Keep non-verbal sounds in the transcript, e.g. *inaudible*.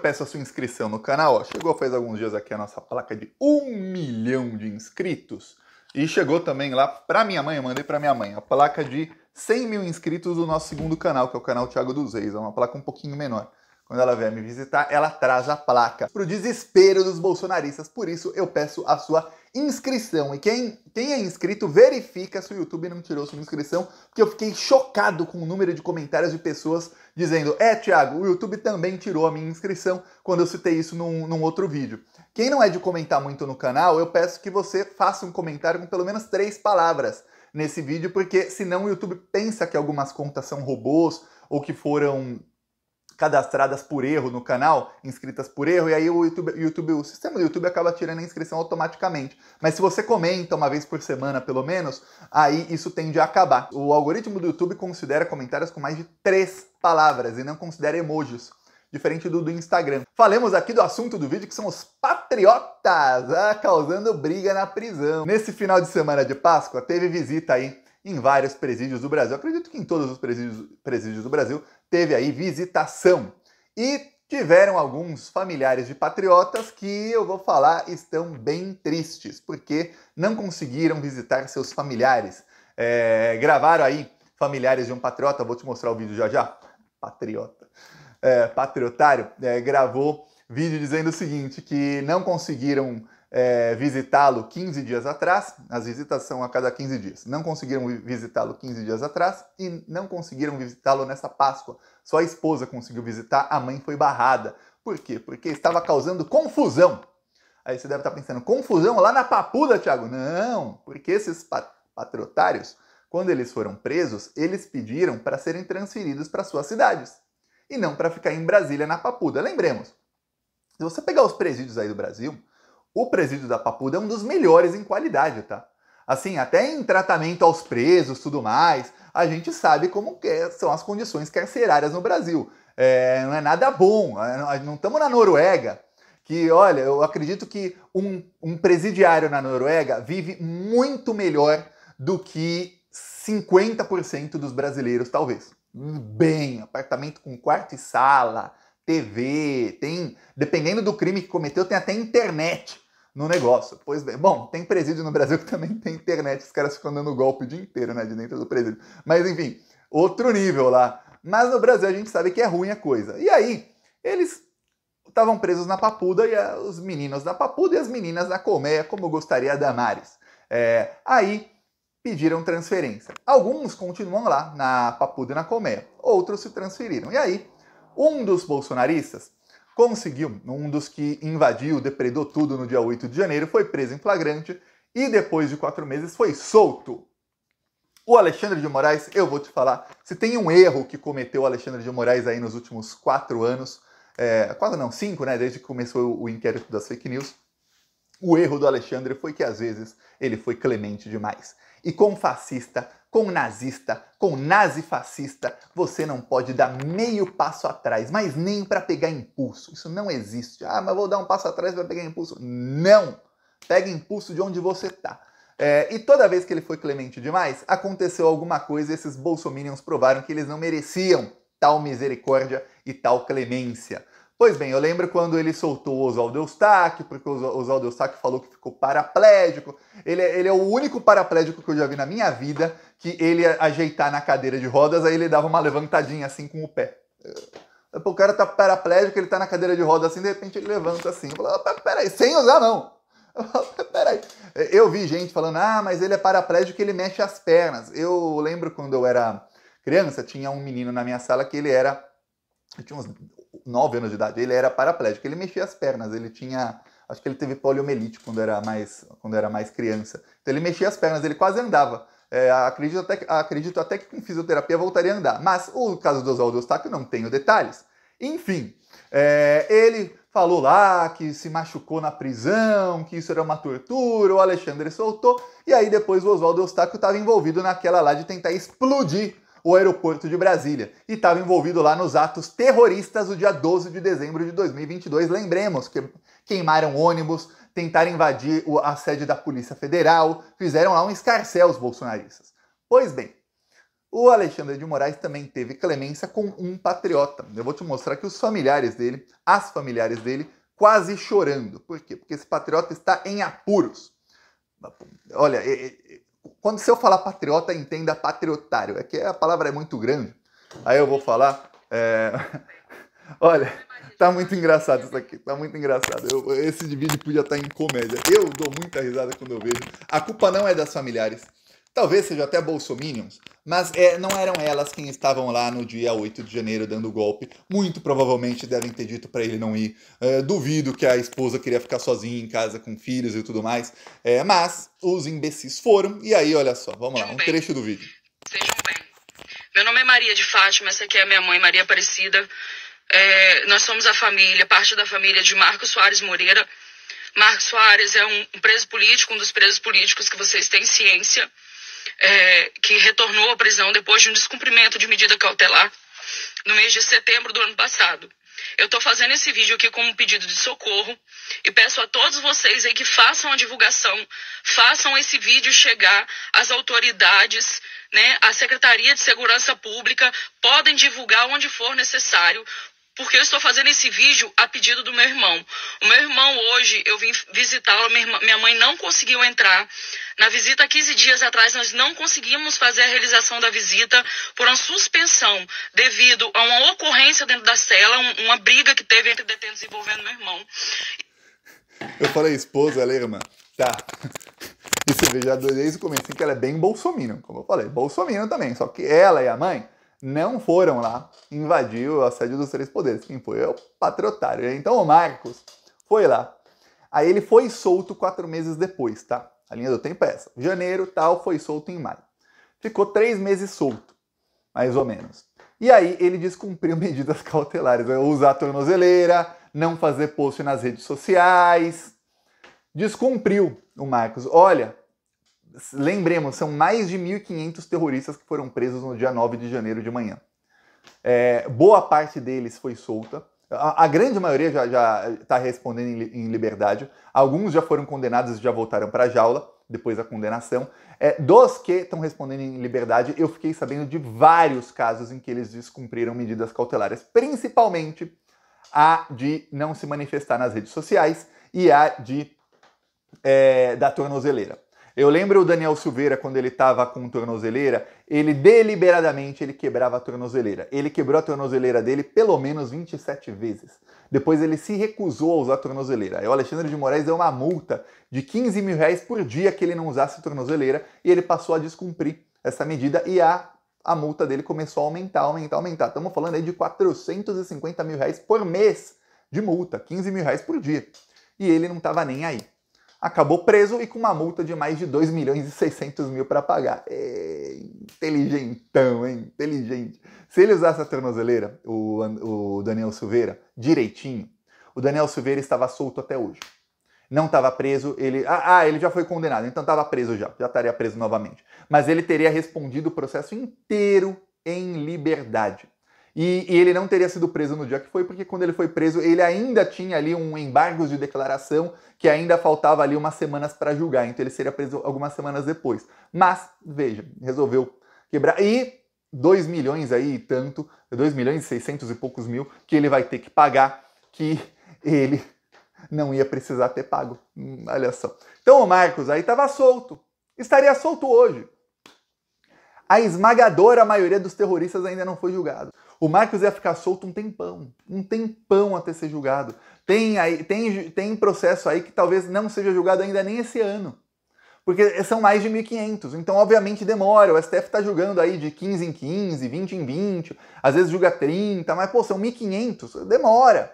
peço a sua inscrição no canal. Chegou faz alguns dias aqui a nossa placa de um milhão de inscritos. E chegou também lá para minha mãe, eu mandei para minha mãe, a placa de 100 mil inscritos do nosso segundo canal, que é o canal Thiago dos Reis. É uma placa um pouquinho menor. Quando ela vier me visitar, ela traz a placa. Pro desespero dos bolsonaristas, por isso eu peço a sua inscrição. E quem, quem é inscrito, verifica se o YouTube não tirou sua inscrição, porque eu fiquei chocado com o número de comentários de pessoas dizendo: É, Thiago, o YouTube também tirou a minha inscrição quando eu citei isso num, num outro vídeo. Quem não é de comentar muito no canal, eu peço que você faça um comentário com pelo menos três palavras nesse vídeo, porque senão o YouTube pensa que algumas contas são robôs ou que foram cadastradas por erro no canal, inscritas por erro, e aí o YouTube, YouTube, o sistema do YouTube acaba tirando a inscrição automaticamente. Mas se você comenta uma vez por semana, pelo menos, aí isso tende a acabar. O algoritmo do YouTube considera comentários com mais de três palavras e não considera emojis diferente do do Instagram. Falemos aqui do assunto do vídeo que são os patriotas, ah, causando briga na prisão. Nesse final de semana de Páscoa teve visita aí em vários presídios do Brasil. Acredito que em todos os presídios, presídios do Brasil teve aí visitação. E tiveram alguns familiares de patriotas que eu vou falar estão bem tristes, porque não conseguiram visitar seus familiares. É, gravaram aí familiares de um patriota, vou te mostrar o vídeo já já. Patriota. É, patriotário é, gravou vídeo dizendo o seguinte: que não conseguiram é, visitá-lo 15 dias atrás, as visitas são a cada 15 dias. Não conseguiram visitá-lo 15 dias atrás e não conseguiram visitá-lo nessa Páscoa. Só a esposa conseguiu visitar, a mãe foi barrada. Por quê? Porque estava causando confusão. Aí você deve estar pensando, confusão lá na papuda, Tiago? Não, porque esses patriotários, quando eles foram presos, eles pediram para serem transferidos para suas cidades e não para ficar em Brasília na papuda. Lembremos, se você pegar os presídios aí do Brasil, o presídio da Papuda é um dos melhores em qualidade, tá? Assim, até em tratamento aos presos, tudo mais, a gente sabe como é, são as condições carcerárias no Brasil. É, não é nada bom, é, não estamos na Noruega, que, olha, eu acredito que um, um presidiário na Noruega vive muito melhor do que 50% dos brasileiros, talvez. Bem, apartamento com quarto e sala, TV, tem, dependendo do crime que cometeu, tem até internet no negócio. Pois bem, bom, tem presídio no Brasil que também tem internet, os caras ficam dando golpe o dia inteiro, né, de dentro do presídio. Mas enfim, outro nível lá. Mas no Brasil a gente sabe que é ruim a coisa. E aí, eles estavam presos na Papuda, e a, eh, os meninos da Papuda e as meninas da Colmeia, como gostaria da Maris. É, aí pediram transferência. Alguns continuam lá na Papuda e na Colmeia, outros se transferiram. E aí, um dos bolsonaristas conseguiu, um dos que invadiu, depredou tudo no dia 8 de janeiro, foi preso em flagrante e depois de quatro meses foi solto. O Alexandre de Moraes, eu vou te falar, se tem um erro que cometeu o Alexandre de Moraes aí nos últimos quatro anos, é, quase não, cinco, né, desde que começou o inquérito das fake news, o erro do Alexandre foi que às vezes ele foi clemente demais. E com fascista com nazista, com nazifascista, você não pode dar meio passo atrás, mas nem para pegar impulso. Isso não existe. Ah, mas vou dar um passo atrás para pegar impulso. Não! Pega impulso de onde você tá. É, e toda vez que ele foi clemente demais, aconteceu alguma coisa e esses bolsominions provaram que eles não mereciam tal misericórdia e tal clemência. Pois bem, eu lembro quando ele soltou o Oswaldo Eustáquio, porque o Oswaldo Eustáquio falou que ficou paraplégico. Ele, é, ele, é o único paraplégico que eu já vi na minha vida que ele ajeitar na cadeira de rodas, aí ele dava uma levantadinha assim com o pé. O cara tá paraplégico, ele tá na cadeira de rodas assim, de repente ele levanta assim. Eu falo, ah, peraí, sem usar não. *laughs* peraí. Eu vi gente falando, ah, mas ele é paraplégico, ele mexe as pernas. Eu lembro quando eu era criança, tinha um menino na minha sala que ele era eu tinha uns 9 anos de idade, ele era paraplégico, ele mexia as pernas, ele tinha acho que ele teve poliomielite quando era mais, quando era mais criança. Então ele mexia as pernas, ele quase andava. É, acredito, até que, acredito até que com fisioterapia voltaria a andar. Mas o caso do Oswaldo Eustáquio não tenho detalhes. Enfim, é, ele falou lá que se machucou na prisão, que isso era uma tortura, o Alexandre soltou, e aí depois o Oswaldo Eustáquio estava envolvido naquela lá de tentar explodir o aeroporto de Brasília, e estava envolvido lá nos atos terroristas do dia 12 de dezembro de 2022. Lembremos que queimaram ônibus, tentaram invadir a sede da Polícia Federal, fizeram lá um escarcel os bolsonaristas. Pois bem, o Alexandre de Moraes também teve clemência com um patriota. Eu vou te mostrar que os familiares dele, as familiares dele, quase chorando. Por quê? Porque esse patriota está em apuros. Olha, é, é, quando se eu falar patriota, entenda patriotário. É que a palavra é muito grande. Aí eu vou falar. É... *laughs* Olha, tá muito engraçado isso aqui, tá muito engraçado. Eu, esse vídeo podia estar tá em comédia. Eu dou muita risada quando eu vejo. A culpa não é das familiares talvez seja até bolsominions, mas é, não eram elas quem estavam lá no dia 8 de janeiro dando o golpe. Muito provavelmente devem ter dito para ele não ir. É, duvido que a esposa queria ficar sozinha em casa com filhos e tudo mais. É, mas os imbecis foram. E aí, olha só, vamos lá, um trecho do vídeo. Sejam bem. Meu nome é Maria de Fátima, essa aqui é minha mãe, Maria Aparecida. É, nós somos a família, parte da família de Marcos Soares Moreira. Marcos Soares é um preso político, um dos presos políticos que vocês têm ciência é, que retornou à prisão depois de um descumprimento de medida cautelar no mês de setembro do ano passado. Eu estou fazendo esse vídeo aqui como pedido de socorro e peço a todos vocês aí que façam a divulgação, façam esse vídeo chegar às autoridades, né, à Secretaria de Segurança Pública, podem divulgar onde for necessário, porque eu estou fazendo esse vídeo a pedido do meu irmão. O meu irmão hoje, eu vim visitá-lo, minha mãe não conseguiu entrar. Na visita 15 dias atrás, nós não conseguimos fazer a realização da visita por uma suspensão devido a uma ocorrência dentro da cela, uma briga que teve entre detentos envolvendo meu irmão. Eu falei esposa, ela é irmã. Tá. Isso, *laughs* eu já adorei esse começo, que ela é bem bolsominion, como eu falei. Bolsominion também, só que ela e é a mãe não foram lá, invadiu a sede dos três poderes. Quem foi? É o patriotário. Então o Marcos foi lá. Aí ele foi solto quatro meses depois, tá? A linha do tempo é essa. Janeiro, tal, foi solto em maio. Ficou três meses solto, mais ou menos. E aí ele descumpriu *laughs* medidas cautelares, é usar a tornozeleira, não fazer post nas redes sociais. Descumpriu o Marcos. Olha, lembremos, são mais de 1.500 terroristas que foram presos no dia 9 de janeiro de manhã. É, boa parte deles foi solta. A, a grande maioria já está respondendo em, em, liberdade. Alguns já foram condenados e já voltaram para a jaula depois da condenação. É, dos que estão respondendo em liberdade, eu fiquei sabendo de vários casos em que eles descumpriram medidas cautelares, principalmente a de não se manifestar nas redes sociais e a de é, da tornozeleira. Eu lembro o Daniel Silveira quando ele estava com tornozeleira, ele deliberadamente ele quebrava a tornozeleira. Ele quebrou a tornozeleira dele pelo menos 27 vezes. Depois ele se recusou a usar a tornozeleira. Aí o Alexandre de Moraes deu uma multa de 15 mil reais por dia que ele não usasse a tornozeleira e ele passou a descumprir essa medida e a, a multa dele começou a aumentar, aumentar, aumentar. Estamos falando aí de 450 mil reais por mês de multa, 15 mil reais por dia. E ele não estava nem aí acabou preso e com uma multa de mais de 2 milhões e 600 mil para pagar. É inteligentão, hein? Inteligente. Se ele usasse a tornozeleira, o, o Daniel Silveira, direitinho, o Daniel Silveira estava solto até hoje. Não estava preso, ele. Ah, ah, ele já foi condenado, então estava preso já, já estaria preso novamente. Mas ele teria respondido o processo inteiro em liberdade. E, e, ele não teria sido preso no dia que foi, porque quando ele foi preso, ele ainda tinha ali um embargo de declaração que ainda faltava ali umas semanas para julgar, então ele seria preso algumas semanas depois. Mas, veja, resolveu quebrar. E 2 milhões aí e tanto, 2 milhões e 600 e poucos mil que ele vai ter que pagar, que ele não ia precisar ter pago. Hum, olha só. Então o Marcos aí estava solto. Estaria solto hoje. A esmagadora maioria dos terroristas ainda não foi julgado. O Marcos ia ficar solto um tempão, um tempão até ser julgado. Tem, aí, tem, tem processo aí que talvez não seja julgado ainda nem esse ano. Porque são mais de 1.500, então obviamente demora. O STF está julgando aí de 15 em 15, 20 em 20, às vezes julga 30, mas pô, são 1.500, demora.